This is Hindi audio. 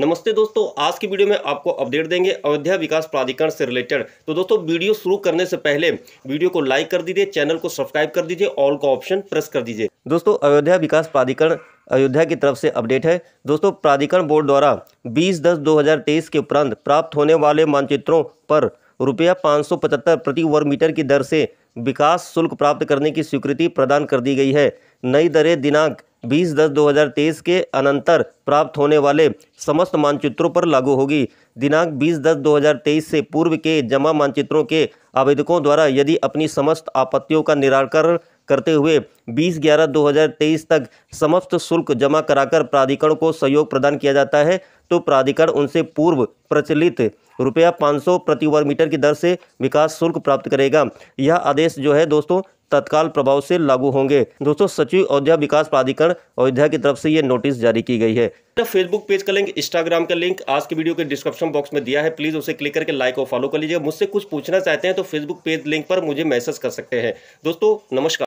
नमस्ते दोस्तों आज की वीडियो में आपको अपडेट देंगे अयोध्या विकास प्राधिकरण से रिलेटेड तो दोस्तों वीडियो शुरू करने से पहले वीडियो को लाइक कर दीजिए चैनल को सब्सक्राइब कर दीजिए ऑल का ऑप्शन प्रेस कर दीजिए दोस्तों अयोध्या विकास प्राधिकरण अयोध्या की तरफ से अपडेट है दोस्तों प्राधिकरण बोर्ड द्वारा बीस दस दो के उपरांत प्राप्त होने वाले मानचित्रों पर रुपया पाँच प्रति वर्ग मीटर की दर से विकास शुल्क प्राप्त करने की स्वीकृति प्रदान कर दी गई है नई दरें दिनांक बीस दस दो हजार तेईस के अनंतर प्राप्त होने वाले समस्त मानचित्रों पर लागू होगी दिनांक बीस दस दो हजार तेईस से पूर्व के जमा मानचित्रों के आवेदकों द्वारा यदि अपनी समस्त आपत्तियों का निराकरण करते हुए बीस ग्यारह दो हजार तेईस तक समस्त शुल्क जमा कराकर प्राधिकरण को सहयोग प्रदान किया जाता है तो प्राधिकरण उनसे पूर्व प्रचलित रुपया पाँच सौ प्रति वर्ग मीटर की दर से विकास शुल्क प्राप्त करेगा यह आदेश जो है दोस्तों तत्काल प्रभाव से लागू होंगे दोस्तों सचिव अयोध्या विकास प्राधिकरण अयोध्या की तरफ से ये नोटिस जारी की गई है तो फेसबुक पेज का लिंक इंस्टाग्राम का लिंक आज के वीडियो के डिस्क्रिप्शन बॉक्स में दिया है प्लीज उसे क्लिक करके लाइक और फॉलो कर लीजिए मुझसे कुछ पूछना चाहते हैं तो फेसबुक पेज लिंक पर मुझे मैसेज कर सकते हैं दोस्तों नमस्कार